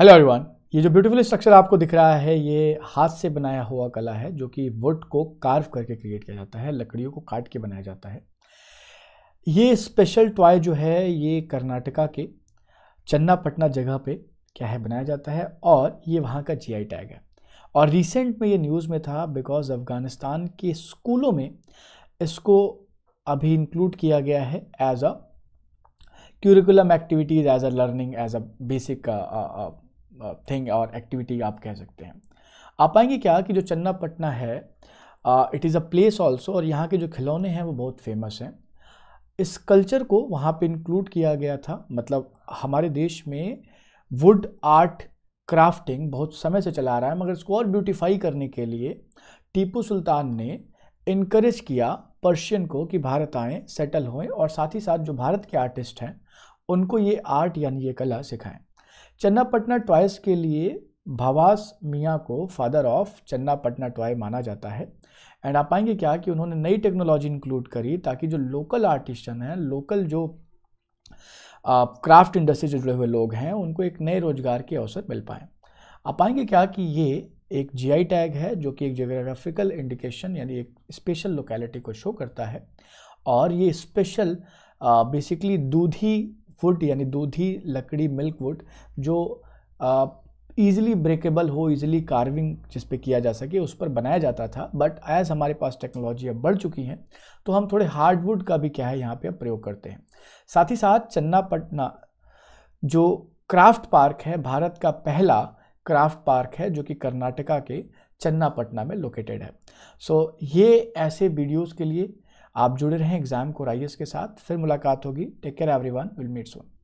hello everyone ये जो beautiful structure आपको दिख रहा है ये हाथ से बनाया हुआ कला है जो कि वुड को कार्व करके क्रिएट किया जाता है लकड़ियों को काट के बनाया जाता है ये स्पेशल टॉय जो है ये कर्नाटका के चन्नापटना जगह पे क्या है बनाया जाता है और ये वहाँ का जीआई टैग है और रिसेंट में ये न्यूज़ में था बिकॉज अफ़गानिस्तान के स्कूलों में इसको अभी इंक्लूड किया गया है as a curriculum activities as a learning as a basic thing और एक्टिविटी आप कह सकते हैं आप आएंगे क्या कि जो चन्ना पटना है it is a place also और यहाँ के जो खिलौने हैं वो बहुत फेमस हैं इस कल्चर को वहाँ पे इंक्लूड किया गया था मतलब हमारे देश में वुड आर्ट क्राफ्टिंग बहुत समय से चला रहा है मगर इसको और ब्यूटीफाई करने के लिए टीपू सुल्तान ने इनक्रेज किया पर्शियन को कि भारत आएँ सेटल होएं और साथ ही साथ जो भारत के आर्टिस्ट हैं उनको ये आर्ट यानी ये कला सिखाएं चन्नापटना ट्वाइस के लिए भावास मियाँ को फादर ऑफ चन्नापटना टॉय माना जाता है एंड आप पाएंगे क्या कि उन्होंने नई टेक्नोलॉजी इंक्लूड करी ताकि जो लोकल आर्टिस्टन हैं लोकल जो क्राफ्ट इंडस्ट्री से जुड़े हुए लोग हैं उनको एक नए रोजगार के अवसर मिल पाए आप पाएंगे क्या कि ये एक जीआई टैग है जो कि एक जोग्राफिकल इंडिकेशन यानी एक स्पेशल लोकेलिटी को शो करता है और ये स्पेशल बेसिकली दूधी वुड यानी दूधी लकड़ी मिल्क वुड जो ईज़िली ब्रेकेबल हो ईज़िली कार्विंग जिस पे किया जा सके उस पर बनाया जाता था बट एज़ हमारे पास टेक्नोलॉजी अब बढ़ चुकी हैं तो हम थोड़े हार्डवुड का भी क्या है यहाँ पे प्रयोग करते हैं साथ ही साथ चन्नापटना जो क्राफ्ट पार्क है भारत का पहला क्राफ्ट पार्क है जो कि कर्नाटका के चन्नापटना में लोकेटेड है सो so, ये ऐसे वीडियोज़ के लिए आप जुड़े रहें एग्जाम को राइस के साथ फिर मुलाकात होगी take care everyone will meet Son